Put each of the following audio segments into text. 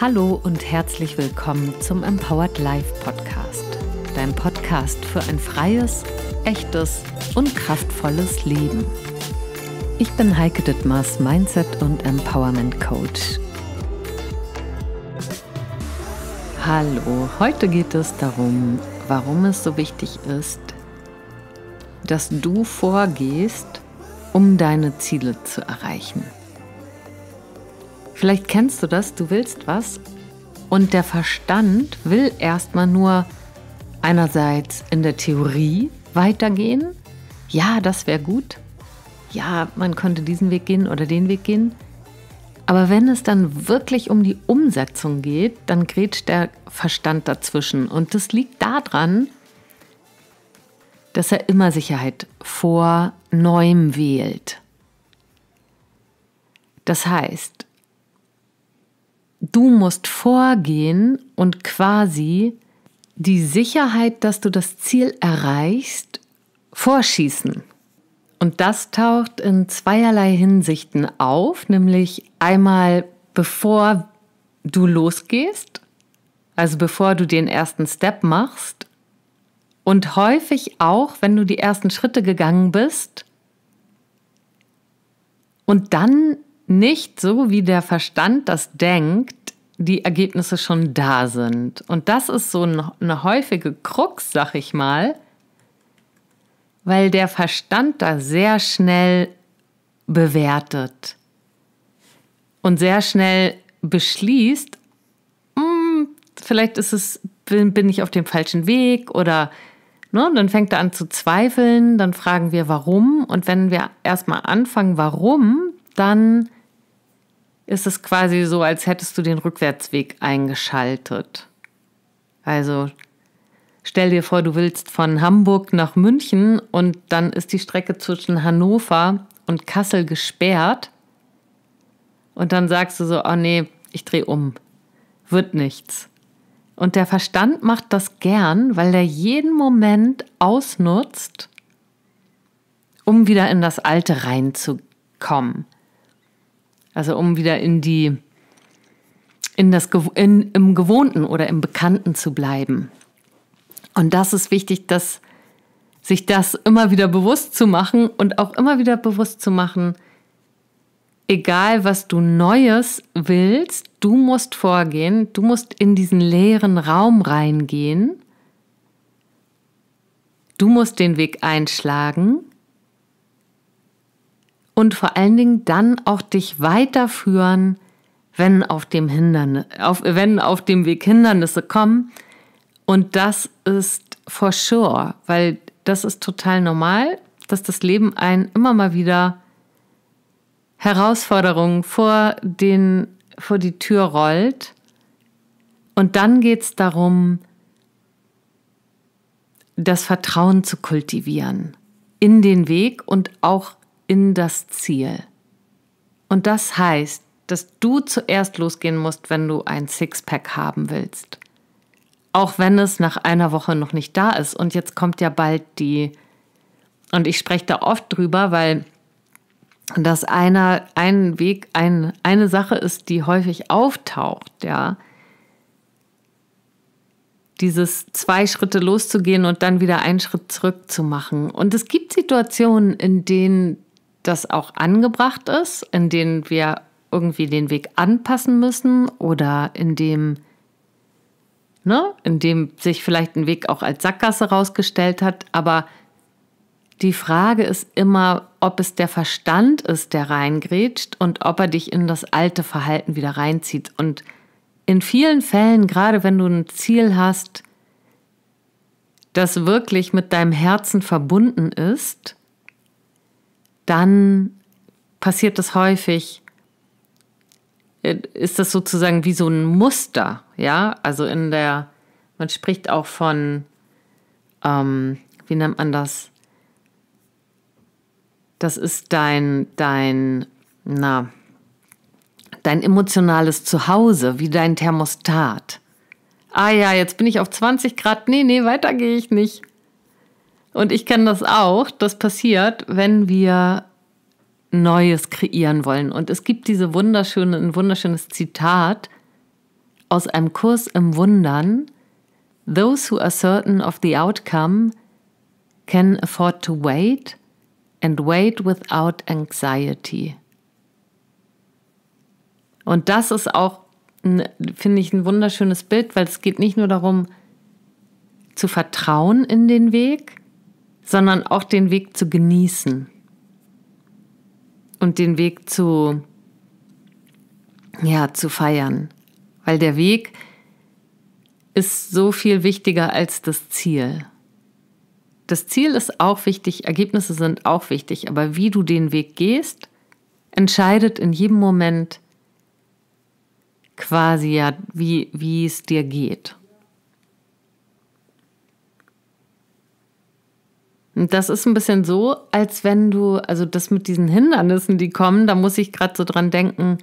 Hallo und herzlich willkommen zum Empowered Life Podcast, dein Podcast für ein freies, echtes und kraftvolles Leben. Ich bin Heike Dittmars, Mindset und Empowerment Coach. Hallo, heute geht es darum, warum es so wichtig ist, dass du vorgehst, um deine Ziele zu erreichen. Vielleicht kennst du das, du willst was und der Verstand will erstmal nur einerseits in der Theorie weitergehen. Ja, das wäre gut. Ja, man könnte diesen Weg gehen oder den Weg gehen. Aber wenn es dann wirklich um die Umsetzung geht, dann grätscht der Verstand dazwischen. Und das liegt daran, dass er immer Sicherheit vor Neuem wählt. Das heißt, du musst vorgehen und quasi die Sicherheit, dass du das Ziel erreichst, vorschießen. Und das taucht in zweierlei Hinsichten auf, nämlich einmal bevor du losgehst, also bevor du den ersten Step machst und häufig auch, wenn du die ersten Schritte gegangen bist und dann nicht so, wie der Verstand das denkt, die Ergebnisse schon da sind. Und das ist so eine häufige Krux, sag ich mal, weil der Verstand da sehr schnell bewertet und sehr schnell beschließt, hm, vielleicht ist es, bin ich auf dem falschen Weg oder ne, dann fängt er an zu zweifeln, dann fragen wir warum und wenn wir erstmal anfangen, warum, dann ist es quasi so, als hättest du den Rückwärtsweg eingeschaltet. Also stell dir vor, du willst von Hamburg nach München und dann ist die Strecke zwischen Hannover und Kassel gesperrt. Und dann sagst du so, oh nee, ich drehe um. Wird nichts. Und der Verstand macht das gern, weil der jeden Moment ausnutzt, um wieder in das Alte reinzukommen. Also um wieder in die, in das, in, im Gewohnten oder im Bekannten zu bleiben. Und das ist wichtig, dass sich das immer wieder bewusst zu machen und auch immer wieder bewusst zu machen, egal was du Neues willst, du musst vorgehen, du musst in diesen leeren Raum reingehen, du musst den Weg einschlagen und vor allen Dingen dann auch dich weiterführen, wenn auf dem Hindernis, auf, wenn auf dem Weg Hindernisse kommen. Und das ist for sure, weil das ist total normal, dass das Leben einen immer mal wieder Herausforderungen vor, den, vor die Tür rollt. Und dann geht es darum, das Vertrauen zu kultivieren in den Weg und auch in das Ziel. Und das heißt, dass du zuerst losgehen musst, wenn du ein Sixpack haben willst. Auch wenn es nach einer Woche noch nicht da ist. Und jetzt kommt ja bald die, und ich spreche da oft drüber, weil das einer, ein Weg, ein, eine Sache ist, die häufig auftaucht, ja. Dieses zwei Schritte loszugehen und dann wieder einen Schritt zurück zu machen. Und es gibt Situationen, in denen das auch angebracht ist, in denen wir irgendwie den Weg anpassen müssen oder in dem, ne, in dem sich vielleicht ein Weg auch als Sackgasse rausgestellt hat. Aber die Frage ist immer, ob es der Verstand ist, der reingrätscht und ob er dich in das alte Verhalten wieder reinzieht. Und in vielen Fällen, gerade wenn du ein Ziel hast, das wirklich mit deinem Herzen verbunden ist, dann passiert das häufig, äh, ist das sozusagen wie so ein Muster, ja? Also in der, man spricht auch von, ähm, wie nennt man das? Das ist dein, dein, na, dein emotionales Zuhause, wie dein Thermostat. Ah ja, jetzt bin ich auf 20 Grad. Nee, nee, weiter gehe ich nicht. Und ich kenne das auch. Das passiert, wenn wir Neues kreieren wollen. Und es gibt diese wunderschöne, ein wunderschönes Zitat aus einem Kurs im Wundern. Those who are certain of the outcome can afford to wait and wait without anxiety. Und das ist auch, finde ich, ein wunderschönes Bild, weil es geht nicht nur darum, zu vertrauen in den Weg, sondern auch den Weg zu genießen und den Weg zu, ja, zu feiern. Weil der Weg ist so viel wichtiger als das Ziel. Das Ziel ist auch wichtig, Ergebnisse sind auch wichtig, aber wie du den Weg gehst, entscheidet in jedem Moment quasi ja, wie, wie es dir geht. Und Das ist ein bisschen so, als wenn du, also das mit diesen Hindernissen, die kommen, da muss ich gerade so dran denken,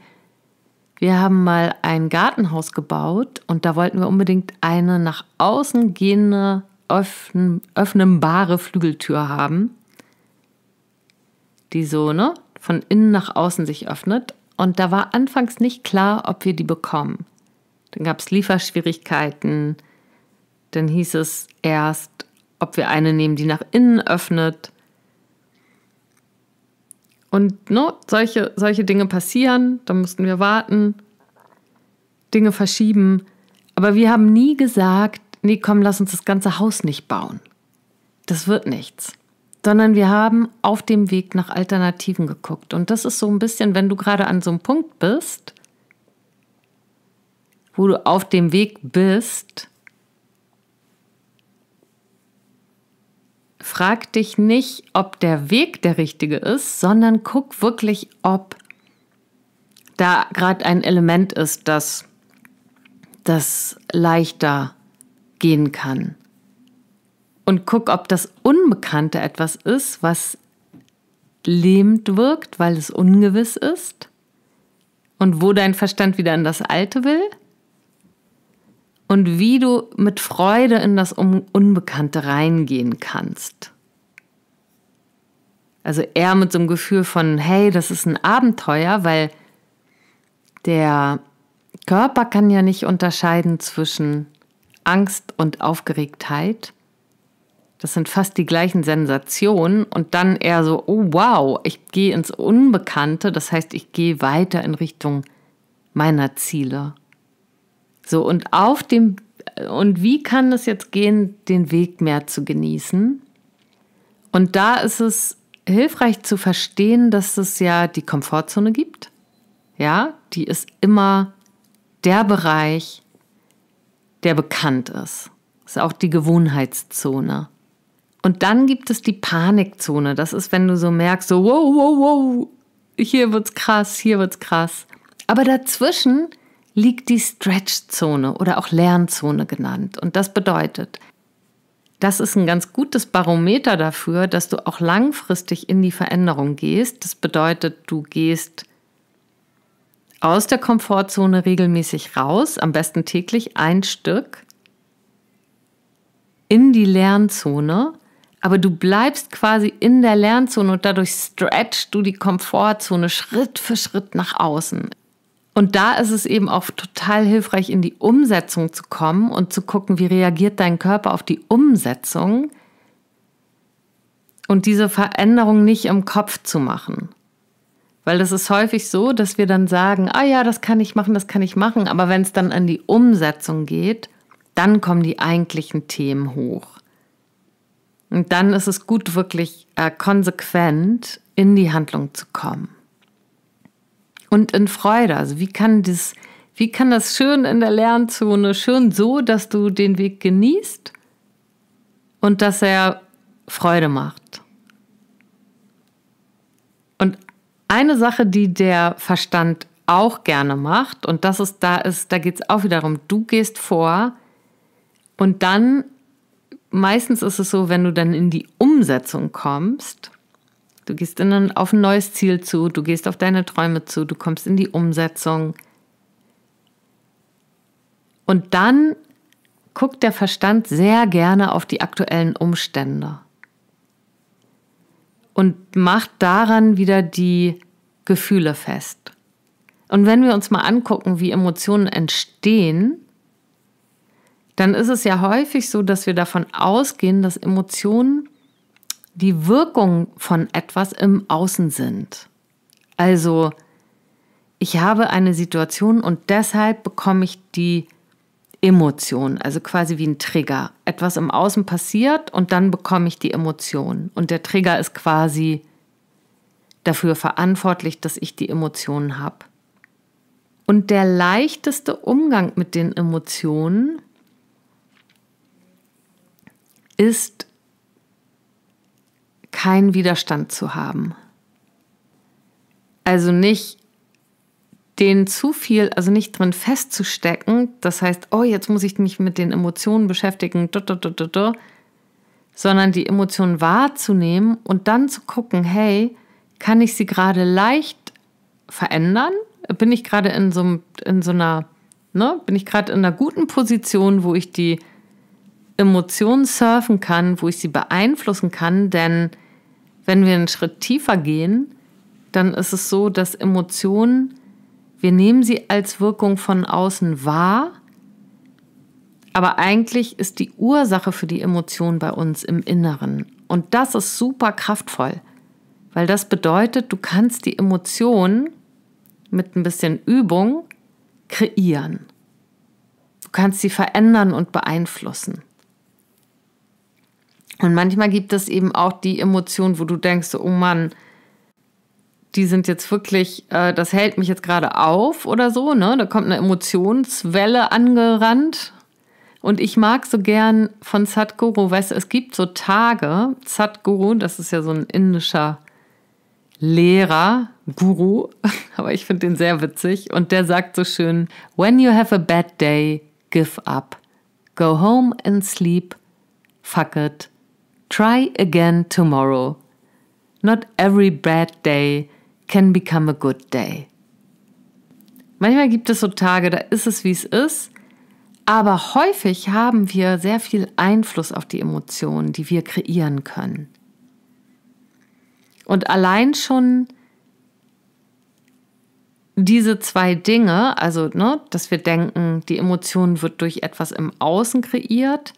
wir haben mal ein Gartenhaus gebaut und da wollten wir unbedingt eine nach außen gehende, öffnen, öffnenbare Flügeltür haben, die so, ne, von innen nach außen sich öffnet. Und da war anfangs nicht klar, ob wir die bekommen. Dann gab es Lieferschwierigkeiten. Dann hieß es erst, ob wir eine nehmen, die nach innen öffnet. Und no, ne, solche, solche Dinge passieren, da mussten wir warten, Dinge verschieben. Aber wir haben nie gesagt, nee, komm, lass uns das ganze Haus nicht bauen. Das wird nichts. Sondern wir haben auf dem Weg nach Alternativen geguckt. Und das ist so ein bisschen, wenn du gerade an so einem Punkt bist, wo du auf dem Weg bist, Frag dich nicht, ob der Weg der richtige ist, sondern guck wirklich, ob da gerade ein Element ist, das, das leichter gehen kann. Und guck, ob das Unbekannte etwas ist, was lähmend wirkt, weil es ungewiss ist und wo dein Verstand wieder an das Alte will und wie du mit Freude in das Unbekannte reingehen kannst. Also eher mit so einem Gefühl von, hey, das ist ein Abenteuer, weil der Körper kann ja nicht unterscheiden zwischen Angst und Aufgeregtheit. Das sind fast die gleichen Sensationen und dann eher so, oh wow, ich gehe ins Unbekannte, das heißt, ich gehe weiter in Richtung meiner Ziele. So, und auf dem, und wie kann es jetzt gehen, den Weg mehr zu genießen? Und da ist es hilfreich zu verstehen, dass es ja die Komfortzone gibt. Ja, die ist immer der Bereich, der bekannt ist. Das ist auch die Gewohnheitszone. Und dann gibt es die Panikzone. Das ist, wenn du so merkst, so, wow, wow, wow, hier wird's krass, hier wird's krass. Aber dazwischen liegt die Stretch-Zone oder auch Lernzone genannt. Und das bedeutet, das ist ein ganz gutes Barometer dafür, dass du auch langfristig in die Veränderung gehst. Das bedeutet, du gehst aus der Komfortzone regelmäßig raus, am besten täglich ein Stück, in die Lernzone, aber du bleibst quasi in der Lernzone und dadurch stretchst du die Komfortzone Schritt für Schritt nach außen. Und da ist es eben auch total hilfreich, in die Umsetzung zu kommen und zu gucken, wie reagiert dein Körper auf die Umsetzung und diese Veränderung nicht im Kopf zu machen. Weil das ist häufig so, dass wir dann sagen, ah ja, das kann ich machen, das kann ich machen, aber wenn es dann an die Umsetzung geht, dann kommen die eigentlichen Themen hoch. Und dann ist es gut, wirklich äh, konsequent in die Handlung zu kommen und in Freude. Also wie kann das, wie kann das schön in der Lernzone, schön so, dass du den Weg genießt und dass er Freude macht. Und eine Sache, die der Verstand auch gerne macht, und das ist, da ist, da geht es auch wieder darum, du gehst vor und dann, meistens ist es so, wenn du dann in die Umsetzung kommst, Du gehst ein, auf ein neues Ziel zu, du gehst auf deine Träume zu, du kommst in die Umsetzung. Und dann guckt der Verstand sehr gerne auf die aktuellen Umstände und macht daran wieder die Gefühle fest. Und wenn wir uns mal angucken, wie Emotionen entstehen, dann ist es ja häufig so, dass wir davon ausgehen, dass Emotionen die Wirkung von etwas im Außen sind. Also, ich habe eine Situation und deshalb bekomme ich die Emotion, also quasi wie ein Trigger. Etwas im Außen passiert und dann bekomme ich die Emotion. Und der Trigger ist quasi dafür verantwortlich, dass ich die Emotionen habe. Und der leichteste Umgang mit den Emotionen ist keinen Widerstand zu haben. Also nicht den zu viel, also nicht drin festzustecken, das heißt, oh, jetzt muss ich mich mit den Emotionen beschäftigen, sondern die Emotionen wahrzunehmen und dann zu gucken, hey, kann ich sie gerade leicht verändern? Bin ich gerade in so, in so einer, ne, bin ich gerade in einer guten Position, wo ich die Emotionen surfen kann, wo ich sie beeinflussen kann, denn wenn wir einen Schritt tiefer gehen, dann ist es so, dass Emotionen, wir nehmen sie als Wirkung von außen wahr, aber eigentlich ist die Ursache für die Emotion bei uns im Inneren. Und das ist super kraftvoll, weil das bedeutet, du kannst die Emotion mit ein bisschen Übung kreieren. Du kannst sie verändern und beeinflussen. Und manchmal gibt es eben auch die Emotionen, wo du denkst, oh Mann, die sind jetzt wirklich, äh, das hält mich jetzt gerade auf oder so, ne? Da kommt eine Emotionswelle angerannt. Und ich mag so gern von Sadhguru, weißt du, es gibt so Tage, Sadhguru, das ist ja so ein indischer Lehrer, Guru, aber ich finde den sehr witzig und der sagt so schön, When you have a bad day, give up. Go home and sleep. Fuck it. Try again tomorrow. Not every bad day can become a good day. Manchmal gibt es so Tage, da ist es, wie es ist. Aber häufig haben wir sehr viel Einfluss auf die Emotionen, die wir kreieren können. Und allein schon diese zwei Dinge, also ne, dass wir denken, die Emotion wird durch etwas im Außen kreiert,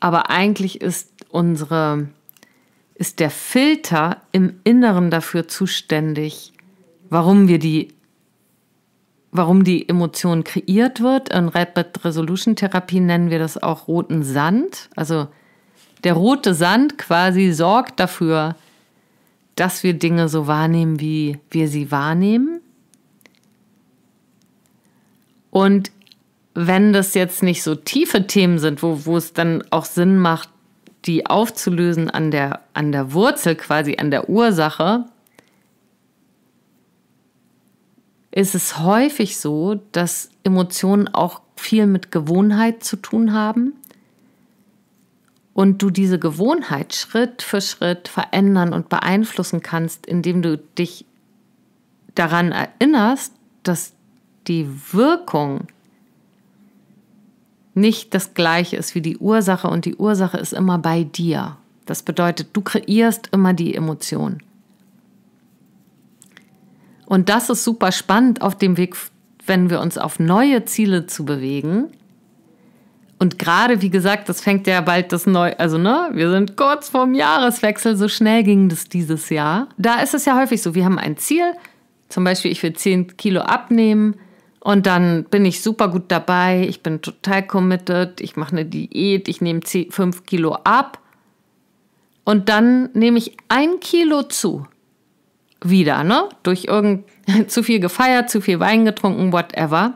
aber eigentlich ist unsere, ist der Filter im Inneren dafür zuständig, warum wir die, warum die Emotion kreiert wird. In Rapid Resolution Therapie nennen wir das auch roten Sand. Also der rote Sand quasi sorgt dafür, dass wir Dinge so wahrnehmen, wie wir sie wahrnehmen. Und wenn das jetzt nicht so tiefe Themen sind, wo, wo es dann auch Sinn macht, die aufzulösen an der, an der Wurzel, quasi an der Ursache, ist es häufig so, dass Emotionen auch viel mit Gewohnheit zu tun haben und du diese Gewohnheit Schritt für Schritt verändern und beeinflussen kannst, indem du dich daran erinnerst, dass die Wirkung nicht das gleiche ist wie die Ursache und die Ursache ist immer bei dir. Das bedeutet, du kreierst immer die Emotion. Und das ist super spannend auf dem Weg, wenn wir uns auf neue Ziele zu bewegen. Und gerade, wie gesagt, das fängt ja bald das neue, also ne, wir sind kurz vorm Jahreswechsel, so schnell ging das dieses Jahr. Da ist es ja häufig so, wir haben ein Ziel, zum Beispiel, ich will 10 Kilo abnehmen, und dann bin ich super gut dabei, ich bin total committed, ich mache eine Diät, ich nehme 5 Kilo ab und dann nehme ich ein Kilo zu. Wieder, ne? Durch irgend zu viel gefeiert, zu viel Wein getrunken, whatever.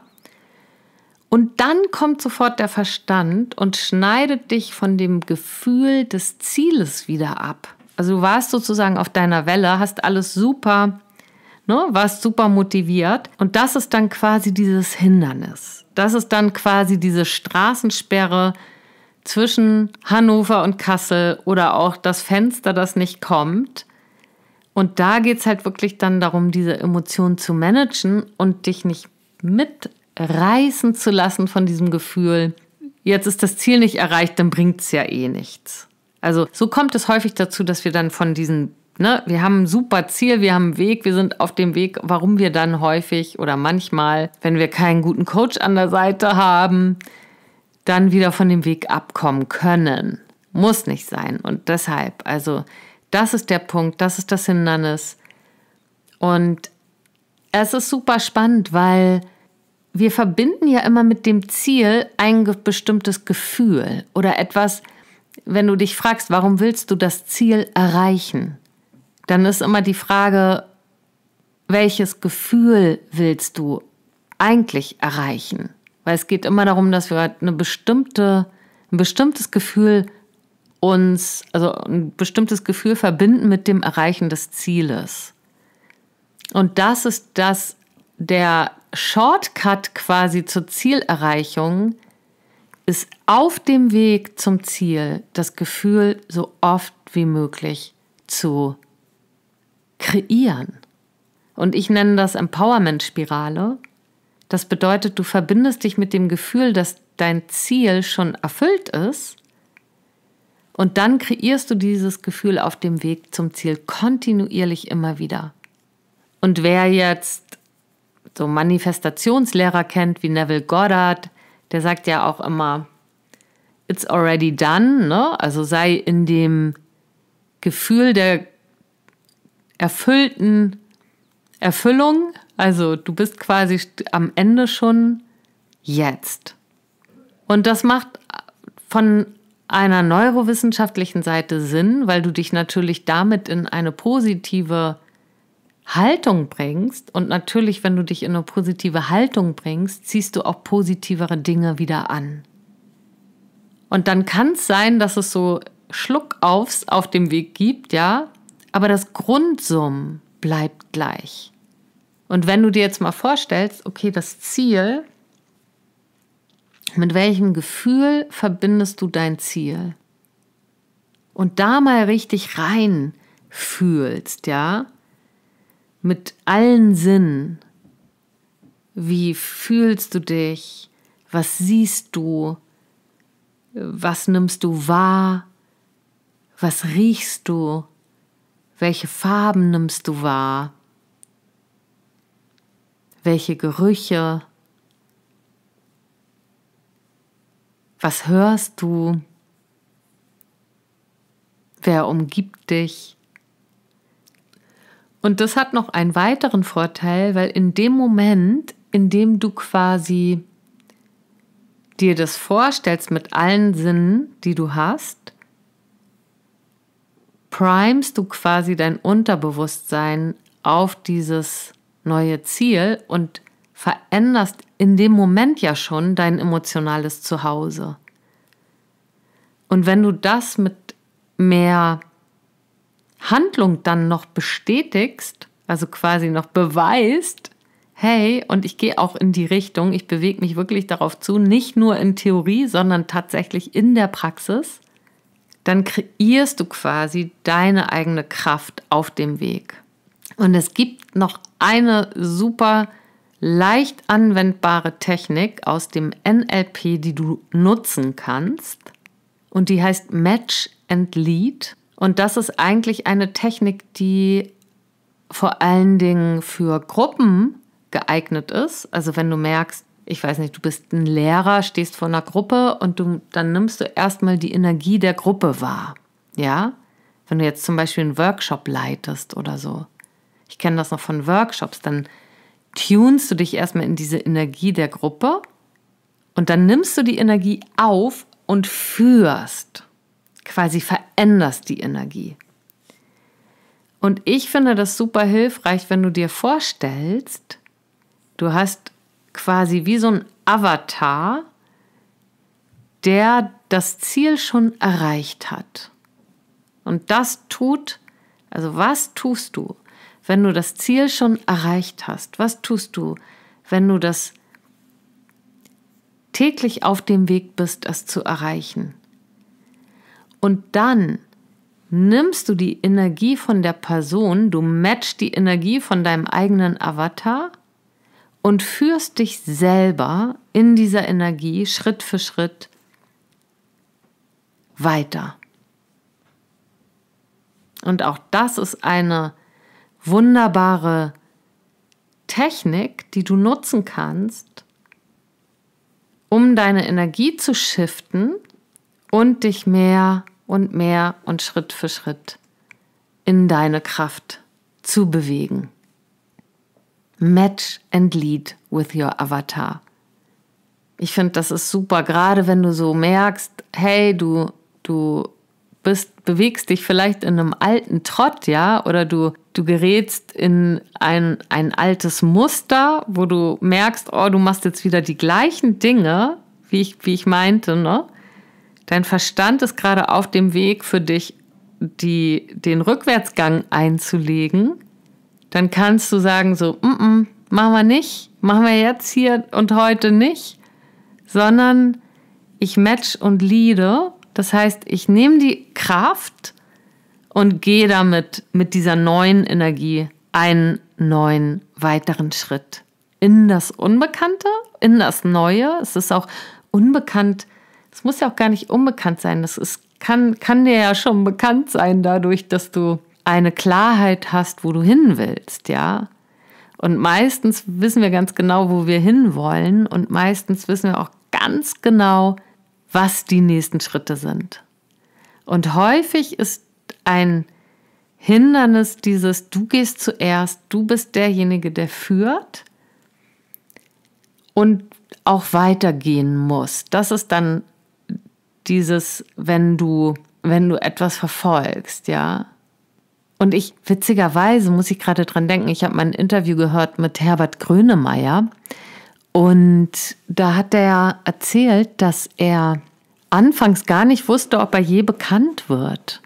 Und dann kommt sofort der Verstand und schneidet dich von dem Gefühl des Zieles wieder ab. Also du warst sozusagen auf deiner Welle, hast alles super ne, warst super motiviert. Und das ist dann quasi dieses Hindernis. Das ist dann quasi diese Straßensperre zwischen Hannover und Kassel oder auch das Fenster, das nicht kommt. Und da geht es halt wirklich dann darum, diese Emotionen zu managen und dich nicht mitreißen zu lassen von diesem Gefühl, jetzt ist das Ziel nicht erreicht, dann bringt es ja eh nichts. Also so kommt es häufig dazu, dass wir dann von diesen ne, wir haben ein super Ziel, wir haben einen Weg, wir sind auf dem Weg, warum wir dann häufig oder manchmal, wenn wir keinen guten Coach an der Seite haben, dann wieder von dem Weg abkommen können. Muss nicht sein. Und deshalb, also das ist der Punkt, das ist das Hindernis. Und es ist super spannend, weil wir verbinden ja immer mit dem Ziel ein bestimmtes Gefühl oder etwas, wenn du dich fragst, warum willst du das Ziel erreichen? dann ist immer die Frage, welches Gefühl willst du eigentlich erreichen? Weil es geht immer darum, dass wir eine bestimmte, ein bestimmtes Gefühl uns, also ein bestimmtes Gefühl verbinden mit dem Erreichen des Zieles. Und das ist das, der Shortcut quasi zur Zielerreichung ist auf dem Weg zum Ziel das Gefühl so oft wie möglich zu erreichen kreieren. Und ich nenne das Empowerment-Spirale. Das bedeutet, du verbindest dich mit dem Gefühl, dass dein Ziel schon erfüllt ist. Und dann kreierst du dieses Gefühl auf dem Weg zum Ziel kontinuierlich immer wieder. Und wer jetzt so Manifestationslehrer kennt wie Neville Goddard, der sagt ja auch immer, it's already done, ne? also sei in dem Gefühl der erfüllten Erfüllung. Also du bist quasi am Ende schon jetzt. Und das macht äh, von einer neurowissenschaftlichen Seite Sinn, weil du dich natürlich damit in eine positive Haltung bringst. Und natürlich, wenn du dich in eine positive Haltung bringst, ziehst du auch positivere Dinge wieder an. Und dann kann es sein, dass es so Schluckaufs auf dem Weg gibt, ja, aber das Grundsummen bleibt gleich. Und wenn du dir jetzt mal vorstellst, okay, das Ziel, mit welchem Gefühl verbindest du dein Ziel? Und da mal richtig rein fühlst, ja, mit allen Sinnen. Wie fühlst du dich? Was siehst du? Was nimmst du wahr? Was riechst du? Welche Farben nimmst du wahr? Welche Gerüche? Was hörst du? Wer umgibt dich? Und das hat noch einen weiteren Vorteil, weil in dem Moment, in dem du quasi dir das vorstellst mit allen Sinnen, die du hast, primest du quasi dein Unterbewusstsein auf dieses neue Ziel und veränderst in dem Moment ja schon dein emotionales Zuhause. Und wenn du das mit mehr Handlung dann noch bestätigst, also quasi noch beweist, hey, und ich gehe auch in die Richtung, ich bewege mich wirklich darauf zu, nicht nur in Theorie, sondern tatsächlich in der Praxis, dann kreierst du quasi deine eigene Kraft auf dem Weg. Und es gibt noch eine super leicht anwendbare Technik aus dem NLP, die du nutzen kannst. Und die heißt Match and Lead. Und das ist eigentlich eine Technik, die vor allen Dingen für Gruppen geeignet ist. Also wenn du merkst, ich weiß nicht, du bist ein Lehrer, stehst vor einer Gruppe und du, dann nimmst du erstmal die Energie der Gruppe wahr. Ja? Wenn du jetzt zum Beispiel einen Workshop leitest oder so. Ich kenne das noch von Workshops, dann tunst du dich erstmal in diese Energie der Gruppe und dann nimmst du die Energie auf und führst, quasi veränderst die Energie. Und ich finde das super hilfreich, wenn du dir vorstellst, du hast quasi wie so ein Avatar, der das Ziel schon erreicht hat. Und das tut, also was tust du, wenn du das Ziel schon erreicht hast? Was tust du, wenn du das täglich auf dem Weg bist, es zu erreichen? Und dann nimmst du die Energie von der Person, du matchst die Energie von deinem eigenen Avatar und führst dich selber in dieser Energie Schritt für Schritt weiter. Und auch das ist eine wunderbare Technik, die du nutzen kannst, um deine Energie zu shiften und dich mehr und mehr und Schritt für Schritt in deine Kraft zu bewegen. Match and Lead with your Avatar. Ich finde, das ist super, gerade wenn du so merkst, hey, du, du bist, bewegst dich vielleicht in einem alten Trott, ja, oder du, du gerätst in ein, ein altes Muster, wo du merkst, oh, du machst jetzt wieder die gleichen Dinge, wie ich, wie ich meinte, ne? Dein Verstand ist gerade auf dem Weg für dich, die, den Rückwärtsgang einzulegen dann kannst du sagen so, mm -mm, machen wir nicht, machen wir jetzt hier und heute nicht, sondern ich match und leade. Das heißt, ich nehme die Kraft und gehe damit mit dieser neuen Energie einen neuen weiteren Schritt in das Unbekannte, in das Neue. Es ist auch unbekannt. Es muss ja auch gar nicht unbekannt sein. Das ist, kann, kann dir ja schon bekannt sein dadurch, dass du eine Klarheit hast, wo du hin willst, ja. Und meistens wissen wir ganz genau, wo wir hinwollen und meistens wissen wir auch ganz genau, was die nächsten Schritte sind. Und häufig ist ein Hindernis dieses, du gehst zuerst, du bist derjenige, der führt und auch weitergehen muss. Das ist dann dieses, wenn du, wenn du etwas verfolgst, ja. Und ich, witzigerweise, muss ich gerade dran denken, ich habe mal ein Interview gehört mit Herbert Grönemeyer. Und da hat er erzählt, dass er anfangs gar nicht wusste, ob er je bekannt wird.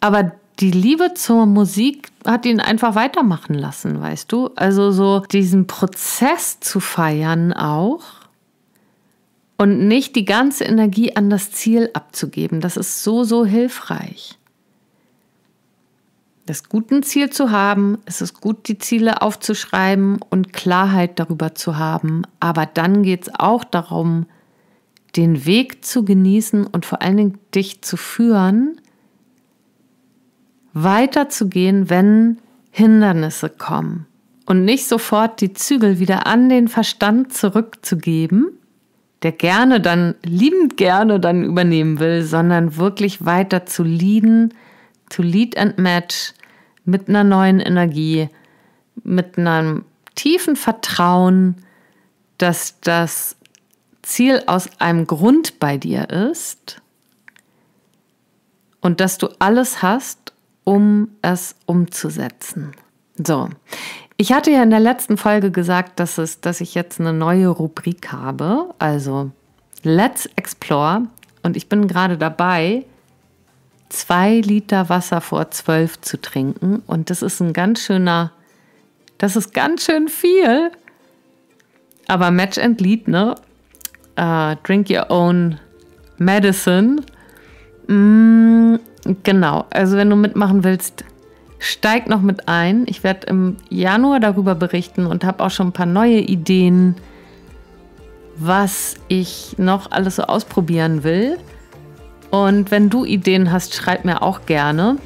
Aber die Liebe zur Musik hat ihn einfach weitermachen lassen, weißt du? Also so diesen Prozess zu feiern auch und nicht die ganze Energie an das Ziel abzugeben. Das ist so, so hilfreich das guten Ziel zu haben. Es ist gut, die Ziele aufzuschreiben und Klarheit darüber zu haben. Aber dann geht es auch darum, den Weg zu genießen und vor allen Dingen dich zu führen, weiterzugehen, wenn Hindernisse kommen. Und nicht sofort die Zügel wieder an den Verstand zurückzugeben, der gerne dann, liebend gerne dann übernehmen will, sondern wirklich weiter zu leaden, zu lead and match, mit einer neuen Energie, mit einem tiefen Vertrauen, dass das Ziel aus einem Grund bei dir ist und dass du alles hast, um es umzusetzen. So, ich hatte ja in der letzten Folge gesagt, dass, es, dass ich jetzt eine neue Rubrik habe, also Let's Explore. Und ich bin gerade dabei, zwei Liter Wasser vor zwölf zu trinken. Und das ist ein ganz schöner, das ist ganz schön viel. Aber Match and Lead, ne? Uh, drink your own medicine. Mm, genau, also wenn du mitmachen willst, steig noch mit ein. Ich werde im Januar darüber berichten und habe auch schon ein paar neue Ideen, was ich noch alles so ausprobieren will. Und wenn du Ideen hast, schreib mir auch gerne.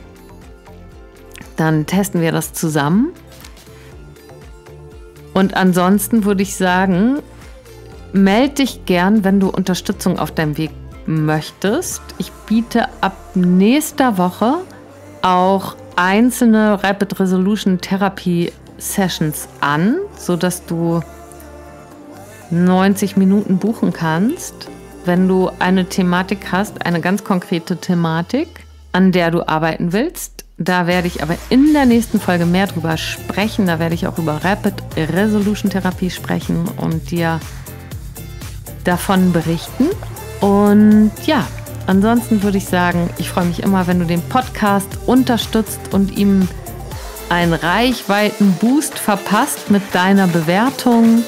Dann testen wir das zusammen. Und ansonsten würde ich sagen, melde dich gern, wenn du Unterstützung auf deinem Weg möchtest. Ich biete ab nächster Woche auch einzelne Rapid Resolution Therapie Sessions an, sodass du 90 Minuten buchen kannst wenn du eine Thematik hast, eine ganz konkrete Thematik, an der du arbeiten willst. Da werde ich aber in der nächsten Folge mehr drüber sprechen. Da werde ich auch über Rapid Resolution Therapie sprechen und dir davon berichten. Und ja, ansonsten würde ich sagen, ich freue mich immer, wenn du den Podcast unterstützt und ihm einen Reichweitenboost verpasst mit deiner Bewertung.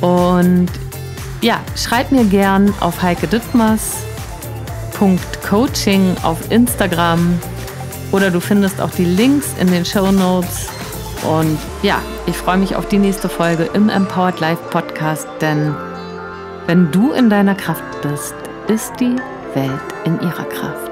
Und ja, schreib mir gern auf Heike Dittmers auf Instagram oder du findest auch die Links in den Show Notes. Und ja, ich freue mich auf die nächste Folge im Empowered Life Podcast, denn wenn du in deiner Kraft bist, ist die Welt in ihrer Kraft.